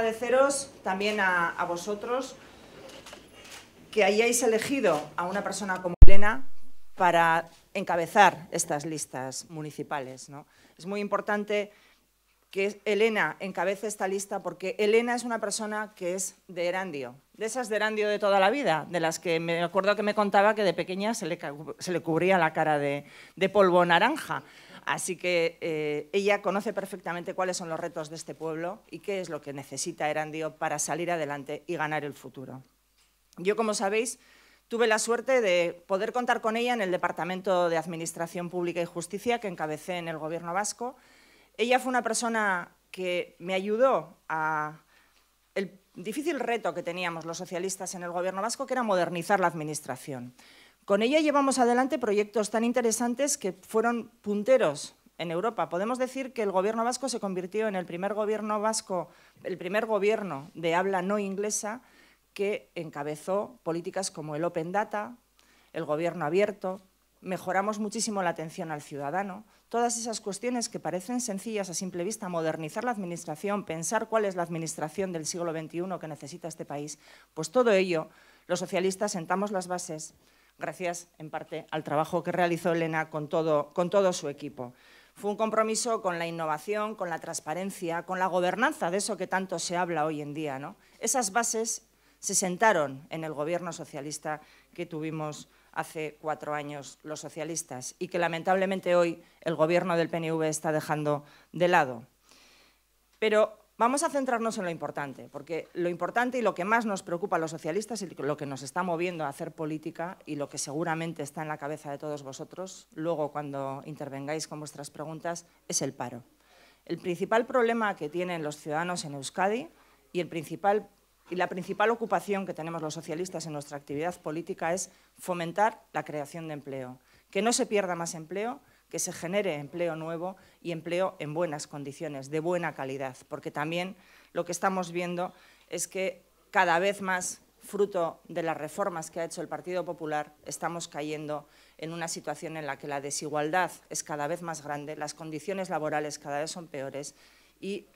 agradeceros también a, vosotros que hayáis elegido a una persona como Elena para encabezar estas listas municipales. Es muy importante que Elena encabece esta lista porque Elena es una persona que es de Erandio, de esas de Erandio de toda la vida, de las que me acuerdo que me contaba que de pequeña se le, cubría la cara de polvo naranja. Así que eh, ella conoce perfectamente cuáles son los retos de este pueblo y qué es lo que necesita Erandio para salir adelante y ganar el futuro. Yo, como sabéis, tuve la suerte de poder contar con ella en el Departamento de Administración Pública y Justicia que encabecé en el Gobierno vasco. Ella fue una persona que me ayudó a el difícil reto que teníamos los socialistas en el Gobierno vasco, que era modernizar la Administración. Con ella llevamos adelante proyectos tan interesantes que fueron punteros en Europa. Podemos decir que el gobierno vasco se convirtió en el primer gobierno vasco, el primer gobierno de habla no inglesa que encabezó políticas como el Open Data, el gobierno abierto, mejoramos muchísimo la atención al ciudadano. Todas esas cuestiones que parecen sencillas a simple vista, modernizar la administración, pensar cuál es la administración del siglo XXI que necesita este país, pues todo ello los socialistas sentamos las bases gracias en parte al trabajo que realizó Elena con todo, su equipo. Fue un compromiso con la innovación, con la transparencia, con la gobernanza, de eso que tanto se habla hoy en día. Esas bases se sentaron en el gobierno socialista que tuvimos hace cuatro años los socialistas y que lamentablemente hoy el gobierno del PNV está dejando de lado. Pero Vamos a centrarnos en lo importante, porque lo importante y lo que más nos preocupa a los socialistas y lo que nos está moviendo a hacer política y lo que seguramente está en la cabeza de todos vosotros, luego cuando intervengáis con vuestras preguntas, es el paro. El principal problema que tienen los ciudadanos en Euskadi y, y la principal ocupación que tenemos los socialistas en nuestra actividad política es fomentar la creación de empleo. Que no se pierda más empleo que se genere empleo nuevo y empleo en buenas condiciones, de buena calidad, porque también lo que estamos viendo es que cada vez más, fruto de las reformas que ha hecho el Partido Popular, estamos cayendo en una situación en la que la desigualdad es cada vez más grande, las condiciones laborales cada vez son peores y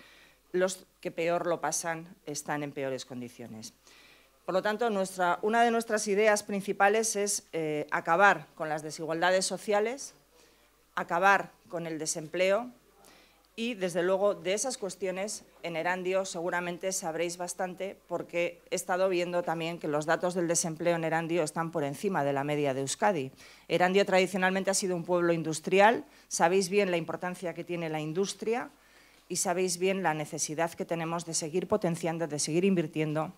los que peor lo pasan están en peores condiciones. Por lo tanto, una de nuestras ideas principales es eh, acabar con las desigualdades sociales, acabar con el desempleo y, desde luego, de esas cuestiones en Erandio seguramente sabréis bastante porque he estado viendo también que los datos del desempleo en Erandio están por encima de la media de Euskadi. Erandio tradicionalmente ha sido un pueblo industrial, sabéis bien la importancia que tiene la industria y sabéis bien la necesidad que tenemos de seguir potenciando, de seguir invirtiendo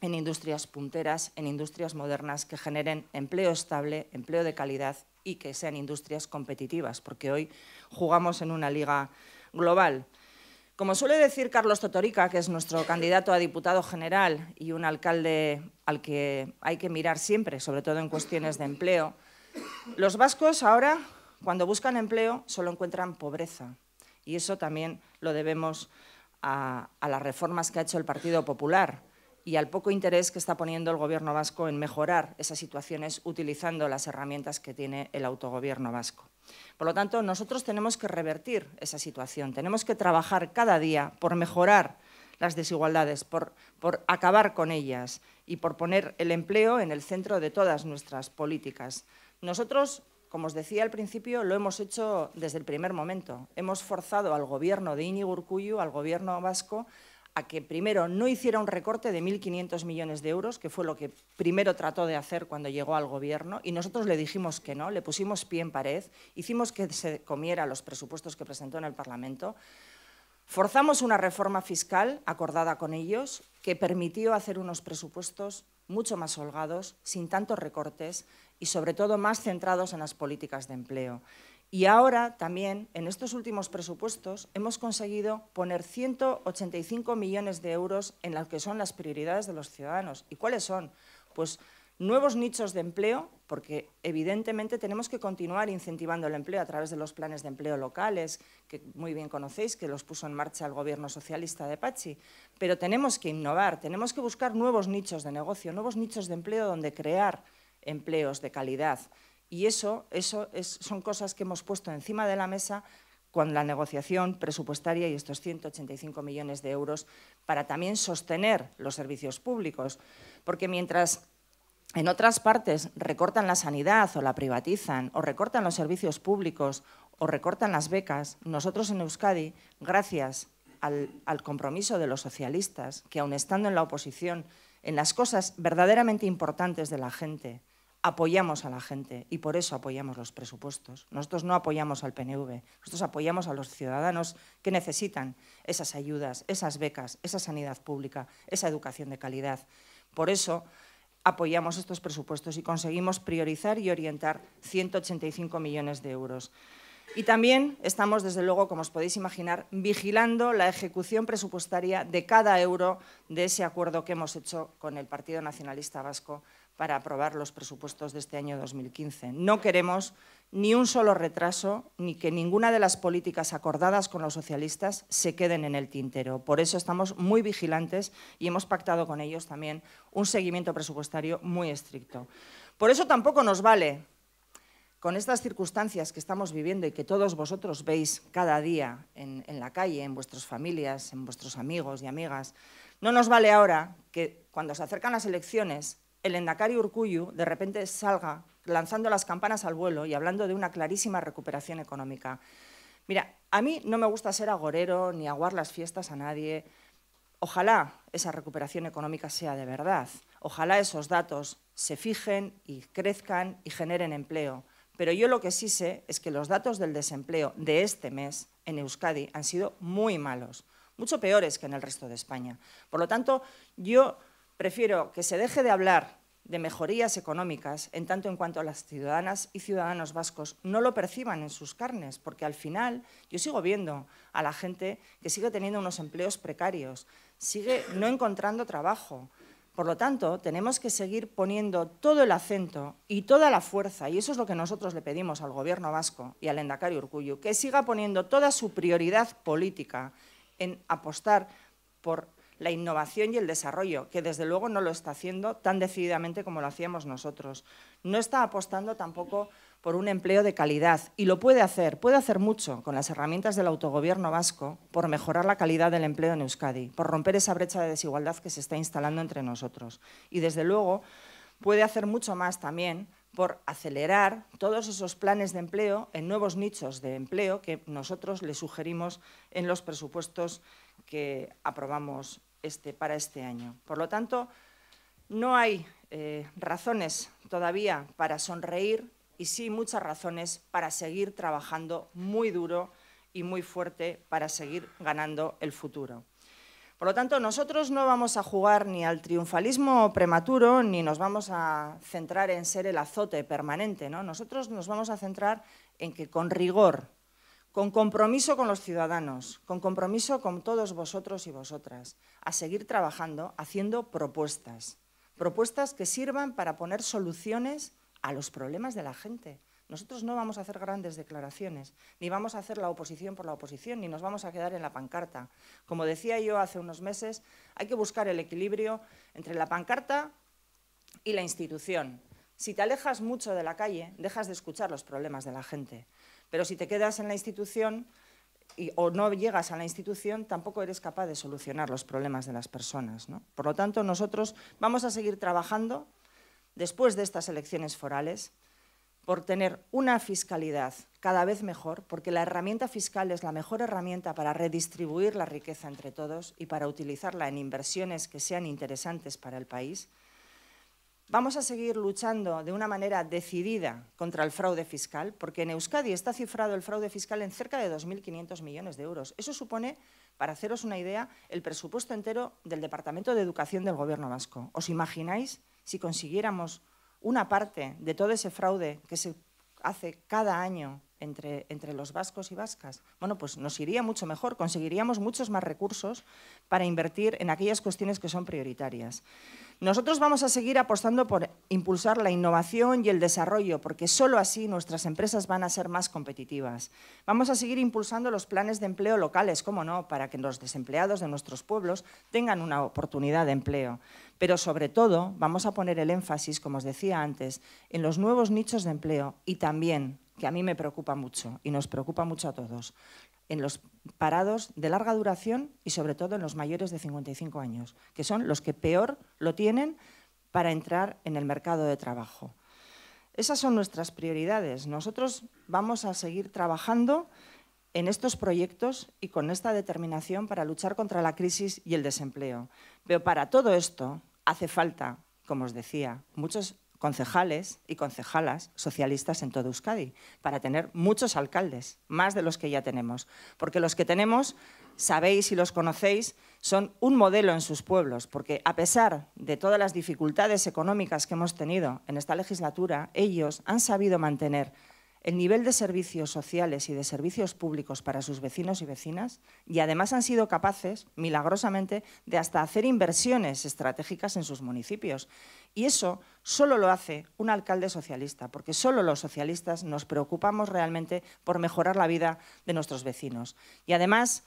en industrias punteras, en industrias modernas que generen empleo estable, empleo de calidad y que sean industrias competitivas, porque hoy jugamos en una liga global. Como suele decir Carlos Totorica, que es nuestro candidato a diputado general y un alcalde al que hay que mirar siempre, sobre todo en cuestiones de empleo, los vascos ahora, cuando buscan empleo, solo encuentran pobreza. Y eso también lo debemos a, a las reformas que ha hecho el Partido Popular y al poco interés que está poniendo el Gobierno vasco en mejorar esas situaciones utilizando las herramientas que tiene el autogobierno vasco. Por lo tanto, nosotros tenemos que revertir esa situación, tenemos que trabajar cada día por mejorar las desigualdades, por, acabar con ellas y por poner el empleo en el centro de todas nuestras políticas. Nosotros como os decía al principio, lo hemos hecho desde el primer momento. Hemos forzado al gobierno de Íñigo Urcuyo, al gobierno vasco, a que primero no hiciera un recorte de 1.500 millones de euros, que fue lo que primero trató de hacer cuando llegó al gobierno, y nosotros le dijimos que no, le pusimos pie en pared, hicimos que se comiera los presupuestos que presentó en el Parlamento, forzamos una reforma fiscal acordada con ellos que permitió hacer unos presupuestos mucho más holgados, sin tantos recortes y sobre todo más centrados en las políticas de empleo. Y ahora también, en estos últimos presupuestos, hemos conseguido poner 185 millones de euros en las que son las prioridades de los ciudadanos. ¿Y cuáles son? Pues nuevos nichos de empleo, porque evidentemente tenemos que continuar incentivando el empleo a través de los planes de empleo locales, que muy bien conocéis, que los puso en marcha el gobierno socialista de Pachi, pero tenemos que innovar, tenemos que buscar nuevos nichos de negocio, nuevos nichos de empleo donde crear empleos de calidad. Y eso, eso son cosas que hemos puesto encima de la mesa con la negociación presupuestaria y estos 185 millones de euros para también sostener los servicios públicos. Porque mientras en otras partes recortan la sanidad o la privatizan o recortan los servicios públicos o recortan las becas, nosotros en Euskadi, gracias al, al compromiso de los socialistas, que aun estando en la oposición, en las cosas verdaderamente importantes de la gente, apoyamos a la gente y por eso apoyamos los presupuestos. Nosotros no apoyamos al PNV, nosotros apoyamos a los ciudadanos que necesitan esas ayudas, esas becas, esa sanidad pública, esa educación de calidad. Por eso apoyamos estos presupuestos y conseguimos priorizar y orientar 185 millones de euros. Y también estamos, desde luego, como os podéis imaginar, vigilando la ejecución presupuestaria de cada euro de ese acuerdo que hemos hecho con el Partido Nacionalista Vasco para aprobar los presupuestos de este año 2015. No queremos ni un solo retraso, ni que ninguna de las políticas acordadas con los socialistas se queden en el tintero. Por eso estamos muy vigilantes y hemos pactado con ellos también un seguimiento presupuestario muy estricto. Por eso tampoco nos vale, con estas circunstancias que estamos viviendo y que todos vosotros veis cada día en, la calle, en vuestras familias, en vuestros amigos y amigas, no nos vale ahora que cuando se acercan las elecciones el Endacari Urcuyu de repente salga lanzando las campanas al vuelo y hablando de una clarísima recuperación económica. Mira, a mí no me gusta ser agorero ni aguar las fiestas a nadie. Ojalá esa recuperación económica sea de verdad. Ojalá esos datos se fijen y crezcan y generen empleo. Pero yo lo que sí sé es que los datos del desempleo de este mes en Euskadi han sido muy malos, mucho peores que en el resto de España. Por lo tanto, yo Prefiero que se deje de hablar de mejorías económicas en tanto en cuanto a las ciudadanas y ciudadanos vascos no lo perciban en sus carnes, porque al final yo sigo viendo a la gente que sigue teniendo unos empleos precarios, sigue no encontrando trabajo. Por lo tanto, tenemos que seguir poniendo todo el acento y toda la fuerza, y eso es lo que nosotros le pedimos al Gobierno vasco y al Endacario Urcuyo, que siga poniendo toda su prioridad política en apostar por la innovación y el desarrollo, que desde luego no lo está haciendo tan decididamente como lo hacíamos nosotros. No está apostando tampoco por un empleo de calidad y lo puede hacer, puede hacer mucho con las herramientas del autogobierno vasco por mejorar la calidad del empleo en Euskadi, por romper esa brecha de desigualdad que se está instalando entre nosotros. Y desde luego puede hacer mucho más también por acelerar todos esos planes de empleo en nuevos nichos de empleo que nosotros le sugerimos en los presupuestos que aprobamos este, para este año. Por lo tanto, no hay eh, razones todavía para sonreír y sí muchas razones para seguir trabajando muy duro y muy fuerte para seguir ganando el futuro. Por lo tanto, nosotros no vamos a jugar ni al triunfalismo prematuro, ni nos vamos a centrar en ser el azote permanente. ¿no? Nosotros nos vamos a centrar en que con rigor, con compromiso con los ciudadanos, con compromiso con todos vosotros y vosotras, a seguir trabajando, haciendo propuestas. Propuestas que sirvan para poner soluciones a los problemas de la gente. Nosotros no vamos a hacer grandes declaraciones, ni vamos a hacer la oposición por la oposición, ni nos vamos a quedar en la pancarta. Como decía yo hace unos meses, hay que buscar el equilibrio entre la pancarta y la institución. Si te alejas mucho de la calle, dejas de escuchar los problemas de la gente. Pero si te quedas en la institución o no llegas a la institución, tampoco eres capaz de solucionar los problemas de las personas. Por lo tanto, nosotros vamos a seguir trabajando después de estas elecciones forales, por tener una fiscalidad cada vez mejor, porque la herramienta fiscal es la mejor herramienta para redistribuir la riqueza entre todos y para utilizarla en inversiones que sean interesantes para el país. Vamos a seguir luchando de una manera decidida contra el fraude fiscal, porque en Euskadi está cifrado el fraude fiscal en cerca de 2.500 millones de euros. Eso supone, para haceros una idea, el presupuesto entero del Departamento de Educación del Gobierno vasco. ¿Os imagináis? si consiguiéramos una parte de todo ese fraude que se hace cada año entre, entre, los vascos y vascas? Bueno, pues nos iría mucho mejor, conseguiríamos muchos más recursos para invertir en aquellas cuestiones que son prioritarias. Nosotros vamos a seguir apostando por impulsar la innovación y el desarrollo, porque solo así nuestras empresas van a ser más competitivas. Vamos a seguir impulsando los planes de empleo locales, cómo no, para que los desempleados de nuestros pueblos tengan una oportunidad de empleo. Pero sobre todo vamos a poner el énfasis, como os decía antes, en los nuevos nichos de empleo y también que a mí me preocupa mucho y nos preocupa mucho a todos, en los parados de larga duración y sobre todo en los mayores de 55 años, que son los que peor lo tienen para entrar en el mercado de trabajo. Esas son nuestras prioridades. Nosotros vamos a seguir trabajando en estos proyectos y con esta determinación para luchar contra la crisis y el desempleo. Pero para todo esto hace falta, como os decía, muchos concejales y concejalas socialistas en todo Euskadi, para tener muchos alcaldes, más de los que ya tenemos. Porque los que tenemos, sabéis y los conocéis, son un modelo en sus pueblos, porque a pesar de todas las dificultades económicas que hemos tenido en esta legislatura, ellos han sabido mantener el nivel de servicios sociales y de servicios públicos para sus vecinos y vecinas y además han sido capaces, milagrosamente, de hasta hacer inversiones estratégicas en sus municipios. Y eso solo lo hace un alcalde socialista, porque solo los socialistas nos preocupamos realmente por mejorar la vida de nuestros vecinos. Y además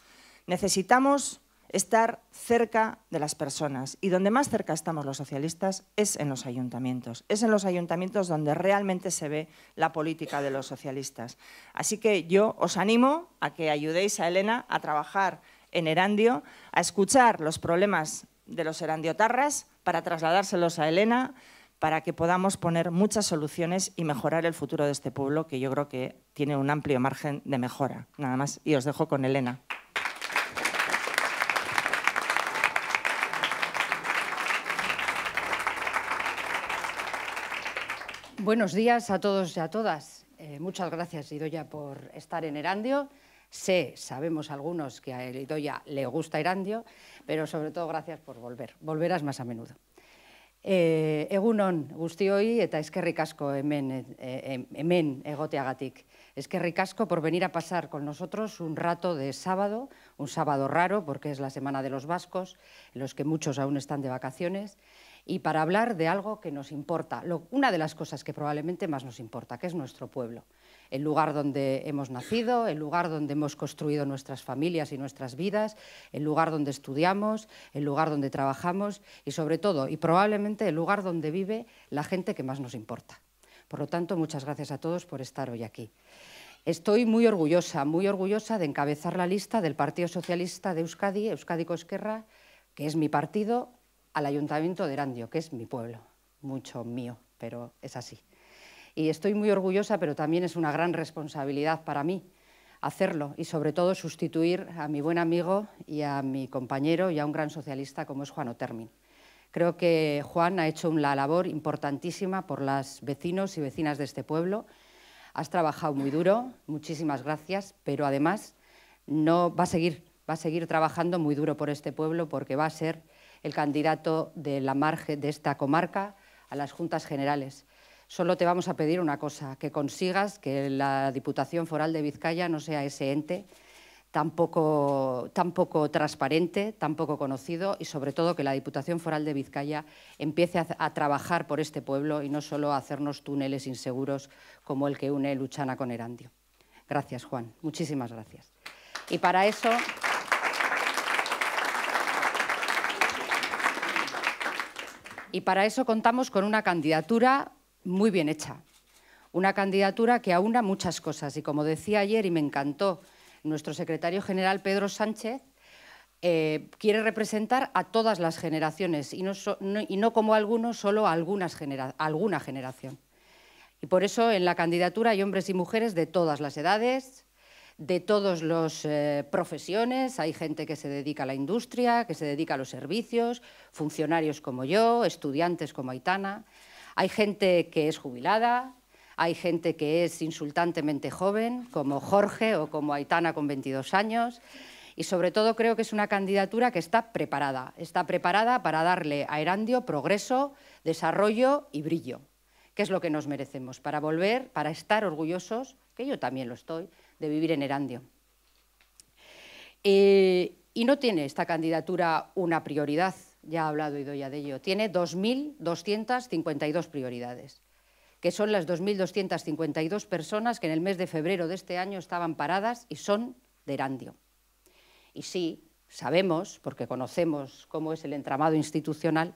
necesitamos estar cerca de las personas. Y donde más cerca estamos los socialistas es en los ayuntamientos. Es en los ayuntamientos donde realmente se ve la política de los socialistas. Así que yo os animo a que ayudéis a Elena a trabajar en Erandio, a escuchar los problemas de los Erandiotarras para trasladárselos a Elena, para que podamos poner muchas soluciones y mejorar el futuro de este pueblo, que yo creo que tiene un amplio margen de mejora. Nada más, y os dejo con Elena. Buenos días a todos y a todas. Eh, muchas gracias, Idoya, por estar en Erandio. Sé, sabemos algunos que a Idoya le gusta Erandio, pero sobre todo gracias por volver. Volverás más a menudo. es eh, egunon hoy eta eskerrik asko hemen, eh, em, hemen egoteagatik. por venir a pasar con nosotros un rato de sábado, un sábado raro porque es la Semana de los Vascos, en los que muchos aún están de vacaciones, y para hablar de algo que nos importa, una de las cosas que probablemente más nos importa, que es nuestro pueblo, el lugar donde hemos nacido, el lugar donde hemos construido nuestras familias y nuestras vidas, el lugar donde estudiamos, el lugar donde trabajamos y sobre todo y probablemente el lugar donde vive la gente que más nos importa. Por lo tanto, muchas gracias a todos por estar hoy aquí. Estoy muy orgullosa, muy orgullosa de encabezar la lista del Partido Socialista de Euskadi, Euskadi Cosquerra, que es mi partido, al ayuntamiento de Erandio, que es mi pueblo, mucho mío, pero es así. Y estoy muy orgullosa, pero también es una gran responsabilidad para mí hacerlo y sobre todo sustituir a mi buen amigo y a mi compañero y a un gran socialista como es Juan Otermin. Creo que Juan ha hecho una labor importantísima por los vecinos y vecinas de este pueblo. Has trabajado muy duro, muchísimas gracias, pero además no va a seguir, va a seguir trabajando muy duro por este pueblo porque va a ser el candidato de la margen de esta comarca a las juntas generales. Solo te vamos a pedir una cosa, que consigas que la Diputación Foral de Vizcaya no sea ese ente tan poco, transparente, tan poco conocido y sobre todo que la Diputación Foral de Vizcaya empiece a, trabajar por este pueblo y no solo a hacernos túneles inseguros como el que une Luchana con Erandio. Gracias, Juan. Muchísimas gracias. Y para eso... Y para eso contamos con una candidatura muy bien hecha, una candidatura que aúna muchas cosas. Y como decía ayer, y me encantó, nuestro secretario general Pedro Sánchez eh, quiere representar a todas las generaciones y no, como algunos, solo algunas a alguna generación. Y por eso en la candidatura hay hombres y mujeres de todas las edades, de todas las eh, profesiones. Hay gente que se dedica a la industria, que se dedica a los servicios, funcionarios como yo, estudiantes como Aitana. Hay gente que es jubilada, hay gente que es insultantemente joven, como Jorge o como Aitana con 22 años. Y sobre todo creo que es una candidatura que está preparada, está preparada para darle a Erandio progreso, desarrollo y brillo, que es lo que nos merecemos, para volver, para estar orgullosos, que yo también lo estoy, de vivir en Erandio. Eh, y no tiene esta candidatura una prioridad, ya ha hablado Idoya de ello, tiene 2.252 prioridades, que son las 2.252 personas que en el mes de febrero de este año estaban paradas y son de Erandio. Y sí, sabemos, porque conocemos cómo es el entramado institucional,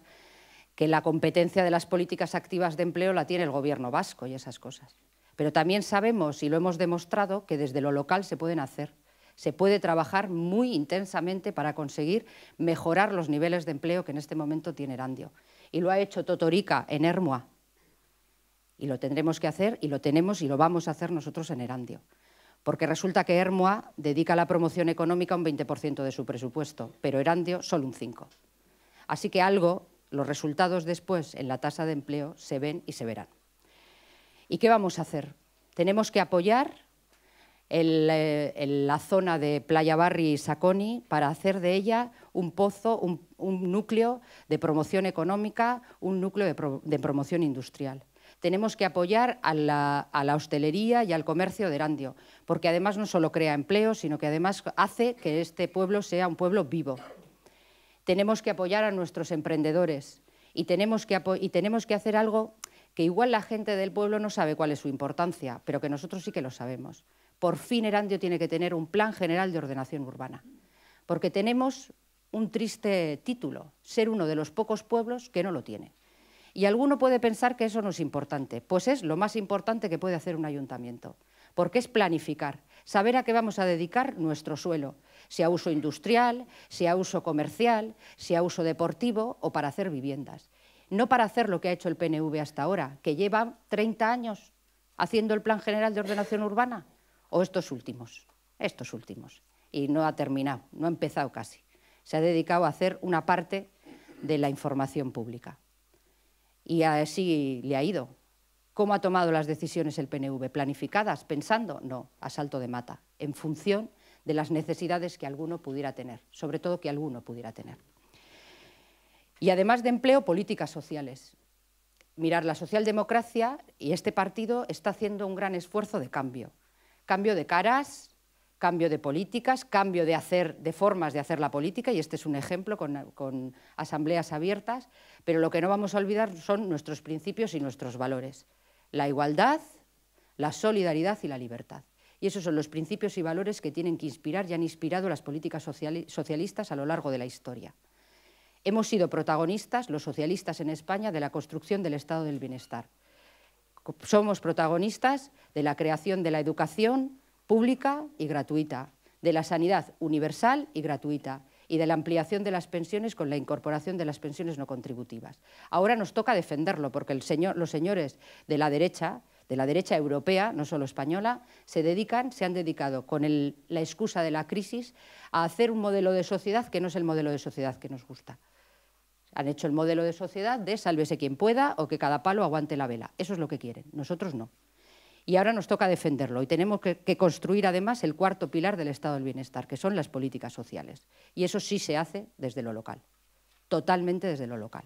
que la competencia de las políticas activas de empleo la tiene el gobierno vasco y esas cosas. Pero también sabemos, y lo hemos demostrado, que desde lo local se pueden hacer. Se puede trabajar muy intensamente para conseguir mejorar los niveles de empleo que en este momento tiene Erandio. Y lo ha hecho Totorica en Hermoa Y lo tendremos que hacer, y lo tenemos, y lo vamos a hacer nosotros en Erandio. Porque resulta que Hermoa dedica a la promoción económica un 20% de su presupuesto, pero Erandio solo un 5%. Así que algo, los resultados después en la tasa de empleo se ven y se verán. ¿Y qué vamos a hacer? Tenemos que apoyar eh, la zona de Playa Barri y Saconi para hacer de ella un pozo, un, núcleo de promoción económica, un núcleo de, promoción industrial. Tenemos que apoyar a la, hostelería y al comercio de Erandio, porque además no solo crea empleo, sino que además hace que este pueblo sea un pueblo vivo. Tenemos que apoyar a nuestros emprendedores y tenemos que hacer algo que igual la gente del pueblo no sabe cuál es su importancia, pero que nosotros sí que lo sabemos. Por fin Erandio tiene que tener un plan general de ordenación urbana, porque tenemos un triste título, ser uno de los pocos pueblos que no lo tiene. Y alguno puede pensar que eso no es importante, pues es lo más importante que puede hacer un ayuntamiento, porque es planificar, saber a qué vamos a dedicar nuestro suelo, si a uso industrial, si a uso comercial, si a uso deportivo o para hacer viviendas no para hacer lo que ha hecho el PNV hasta ahora, que lleva 30 años haciendo el Plan General de Ordenación Urbana, o estos últimos, estos últimos. Y no ha terminado, no ha empezado casi. Se ha dedicado a hacer una parte de la información pública. Y así le ha ido. ¿Cómo ha tomado las decisiones el PNV? ¿Planificadas? ¿Pensando? No, a salto de mata, en función de las necesidades que alguno pudiera tener, sobre todo que alguno pudiera tener. Y además de empleo, políticas sociales. Mirar, la socialdemocracia y este partido está haciendo un gran esfuerzo de cambio. Cambio de caras, cambio de políticas, cambio de, de formas de hacer la política, y este es un ejemplo con, asambleas abiertas, pero lo que no vamos a olvidar son nuestros principios y nuestros valores. La igualdad, la solidaridad y la libertad. Y esos son los principios y valores que tienen que inspirar y han inspirado las políticas socialistas a lo largo de la historia. Hemos sido protagonistas, los socialistas en España, de la construcción del Estado del Bienestar. Somos protagonistas de la creación de la educación pública y gratuita, de la sanidad universal y gratuita y de la ampliación de las pensiones con la incorporación de las pensiones no contributivas. Ahora nos toca defenderlo porque los señores de la derecha, de la derecha europea, no solo española, se dedican, se han dedicado con la excusa de la crisis a hacer un modelo de sociedad que no es el modelo de sociedad que nos gusta. Han hecho el modelo de sociedad de sálvese quien pueda o que cada palo aguante la vela. Eso es lo que quieren, nosotros no. Y ahora nos toca defenderlo y tenemos que, que, construir además el cuarto pilar del estado del bienestar, que son las políticas sociales. Y eso sí se hace desde lo local, totalmente desde lo local.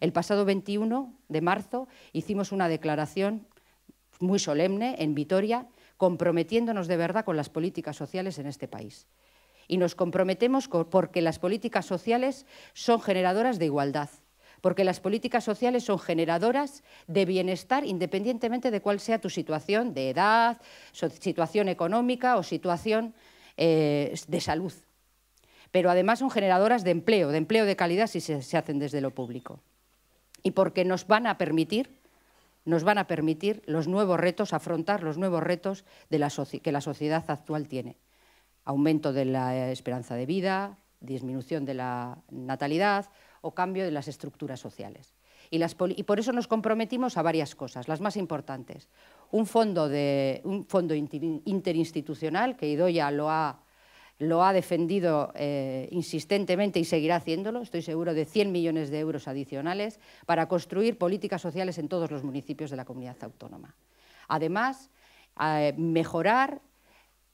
El pasado 21 de marzo hicimos una declaración muy solemne en Vitoria comprometiéndonos de verdad con las políticas sociales en este país y nos comprometemos porque las políticas sociales son generadoras de igualdad, porque las políticas sociales son generadoras de bienestar independientemente de cuál sea tu situación de edad, situación económica o situación eh, de salud. Pero además son generadoras de empleo, de empleo de calidad si se, hacen desde lo público. Y porque nos van a permitir nos van a permitir los nuevos retos, afrontar los nuevos retos que la sociedad actual tiene aumento de la esperanza de vida, disminución de la natalidad o cambio de las estructuras sociales. Y, por eso nos comprometimos a varias cosas, las más importantes. Un fondo, interinstitucional, que Idoya lo ha, defendido eh, insistentemente y seguirá haciéndolo, estoy seguro, de 100 millones de euros adicionales para construir políticas sociales en todos los municipios de la comunidad autónoma. Además, eh, mejorar,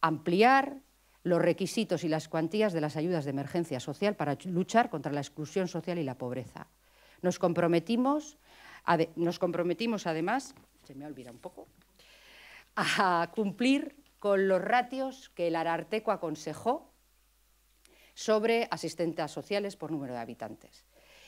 ampliar los requisitos y las cuantías de las ayudas de emergencia social para luchar contra la exclusión social y la pobreza. Nos comprometimos, nos comprometimos además, se me olvida un poco, a cumplir con los ratios que el Ararteco aconsejó sobre asistentes sociales por número de habitantes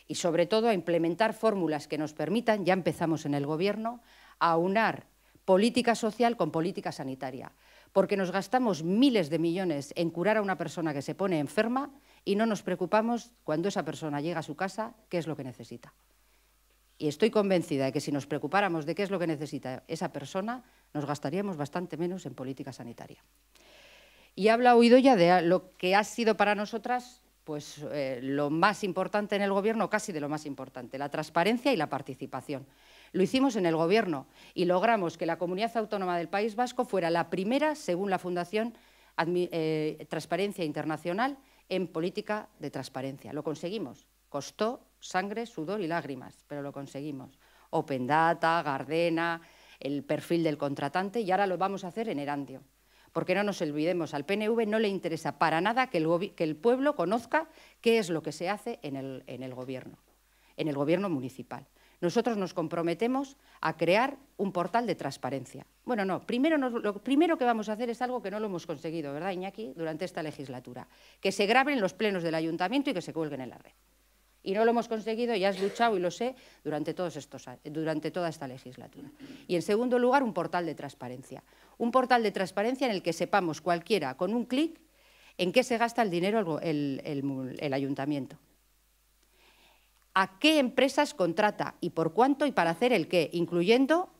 y sobre todo a implementar fórmulas que nos permitan, ya empezamos en el Gobierno, a unar política social con política sanitaria porque nos gastamos miles de millones en curar a una persona que se pone enferma y no nos preocupamos cuando esa persona llega a su casa qué es lo que necesita. Y estoy convencida de que si nos preocupáramos de qué es lo que necesita esa persona, nos gastaríamos bastante menos en política sanitaria. Y habla oído ya de lo que ha sido para nosotras pues, eh, lo más importante en el Gobierno, casi de lo más importante, la transparencia y la participación. Lo hicimos en el Gobierno y logramos que la comunidad autónoma del País Vasco fuera la primera, según la Fundación eh, Transparencia Internacional, en política de transparencia. Lo conseguimos. Costó sangre, sudor y lágrimas, pero lo conseguimos. Open Data, Gardena, el perfil del contratante y ahora lo vamos a hacer en Erandio. Porque no nos olvidemos, al PNV no le interesa para nada que el, pueblo conozca qué es lo que se hace en el gobierno, en el gobierno municipal nosotros nos comprometemos a crear un portal de transparencia. Bueno, no, primero lo primero que vamos a hacer es algo que no lo hemos conseguido, ¿verdad, Iñaki?, durante esta legislatura, que se graben los plenos del ayuntamiento y que se cuelguen en la red. Y no lo hemos conseguido, ya has luchado y lo sé, durante, todos estos, durante toda esta legislatura. Y en segundo lugar, un portal de transparencia. Un portal de transparencia en el que sepamos cualquiera, con un clic, en qué se gasta el dinero el ayuntamiento a qué empresas contrata y por cuánto y para hacer el qué, incluyendo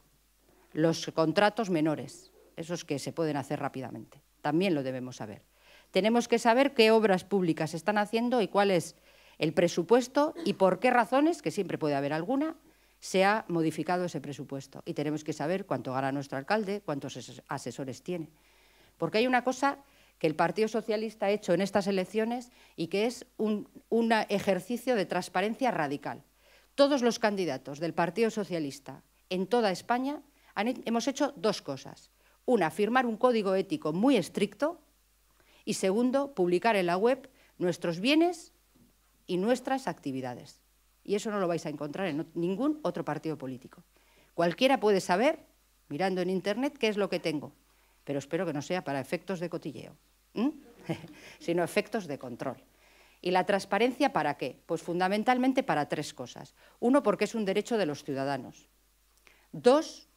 los contratos menores, esos que se pueden hacer rápidamente. También lo debemos saber. Tenemos que saber qué obras públicas están haciendo y cuál es el presupuesto y por qué razones, que siempre puede haber alguna, se ha modificado ese presupuesto. Y tenemos que saber cuánto gana nuestro alcalde, cuántos asesores tiene. Porque hay una cosa que el Partido Socialista ha hecho en estas elecciones y que es un, ejercicio de transparencia radical. Todos los candidatos del Partido Socialista en toda España hemos hecho dos cosas. Una, firmar un código ético muy estricto y segundo, publicar en la web nuestros bienes y nuestras actividades. Y eso no lo vais a encontrar en ningún otro partido político. Cualquiera puede saber, mirando en Internet, qué es lo que tengo, pero espero que no sea para efectos de cotilleo. ¿Mm? sino efectos de control. ¿Y la transparencia para qué? Pues fundamentalmente para tres cosas. Uno, porque es un derecho de los ciudadanos. Dos,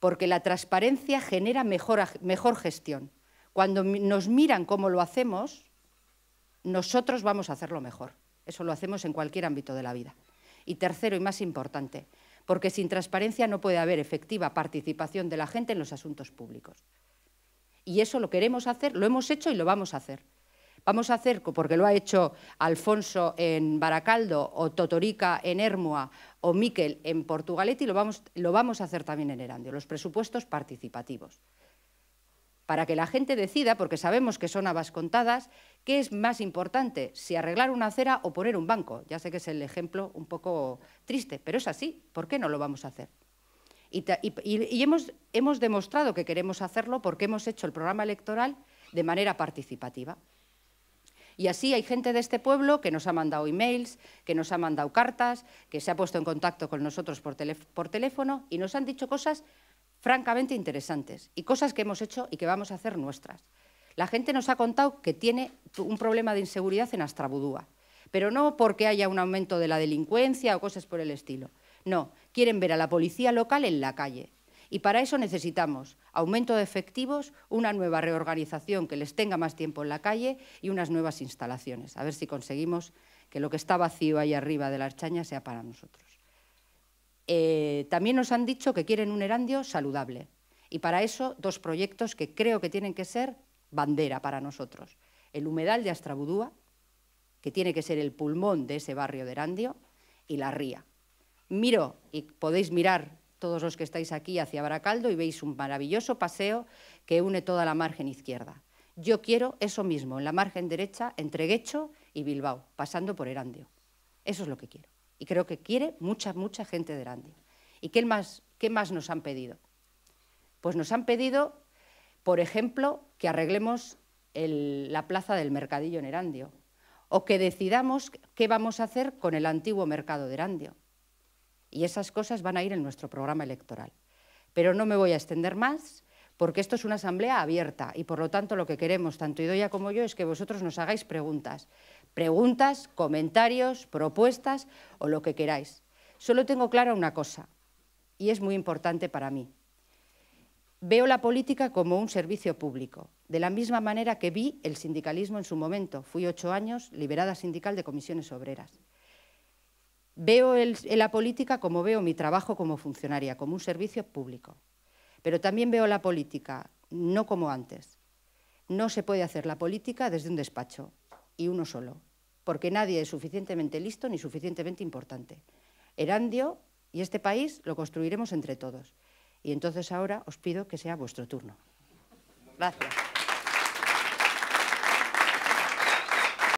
porque la transparencia genera mejor gestión. Cuando nos miran cómo lo hacemos, nosotros vamos a hacerlo mejor. Eso lo hacemos en cualquier ámbito de la vida. Y tercero y más importante, porque sin transparencia no puede haber efectiva participación de la gente en los asuntos públicos y eso lo queremos hacer, lo hemos hecho y lo vamos a hacer. Vamos a hacer, porque lo ha hecho Alfonso en Baracaldo, o Totorica en Hermoa, o Miquel en Portugalete, y lo vamos, lo vamos a hacer también en Erandio, los presupuestos participativos. Para que la gente decida, porque sabemos que son habas contadas, qué es más importante, si arreglar una acera o poner un banco. Ya sé que es el ejemplo un poco triste, pero es así, ¿por qué no lo vamos a hacer? Y, hemos, demostrado que queremos hacerlo porque hemos hecho el programa electoral de manera participativa. Y así hay gente de este pueblo que nos ha mandado emails, que nos ha mandado cartas, que se ha puesto en contacto con nosotros por, por, teléfono y nos han dicho cosas francamente interesantes y cosas que hemos hecho y que vamos a hacer nuestras. La gente nos ha contado que tiene un problema de inseguridad en Astrabudúa, pero no porque haya un aumento de la delincuencia o cosas por el estilo, no, quieren ver a la policía local en la calle. Y para eso necesitamos aumento de efectivos, una nueva reorganización que les tenga más tiempo en la calle y unas nuevas instalaciones. A ver si conseguimos que lo que está vacío ahí arriba de la archaña sea para nosotros. Eh, también nos han dicho que quieren un Erandio saludable. Y para eso, dos proyectos que creo que tienen que ser bandera para nosotros. El humedal de Astrabudúa, que tiene que ser el pulmón de ese barrio de Erandio, y la ría, Miro, y podéis mirar todos los que estáis aquí hacia Baracaldo y veis un maravilloso paseo que une toda la margen izquierda. Yo quiero eso mismo, en la margen derecha, entre Guecho y Bilbao, pasando por Erandio. Eso es lo que quiero. Y creo que quiere mucha, mucha gente de Erandio. ¿Y qué más, nos han pedido? Pues nos han pedido, por ejemplo, que arreglemos la plaza del mercadillo en Erandio o que decidamos qué vamos a hacer con el antiguo mercado de Erandio y esas cosas van a ir en nuestro programa electoral. Pero no me voy a extender más porque esto es una asamblea abierta y por lo tanto lo que queremos, tanto Idoya como yo, es que vosotros nos hagáis preguntas. Preguntas, comentarios, propuestas o lo que queráis. Solo tengo clara una cosa y es muy importante para mí. Veo la política como un servicio público, de la misma manera que vi el sindicalismo en su momento. Fui ocho años liberada sindical de comisiones obreras. Veo la política como veo mi trabajo como funcionaria, como un servicio público. Pero también veo la política no como antes. No se puede hacer la política desde un despacho y uno solo, porque nadie es suficientemente listo ni suficientemente importante. Erandio y este país lo construiremos entre todos. Y entonces ahora os pido que sea vuestro turno. Gracias.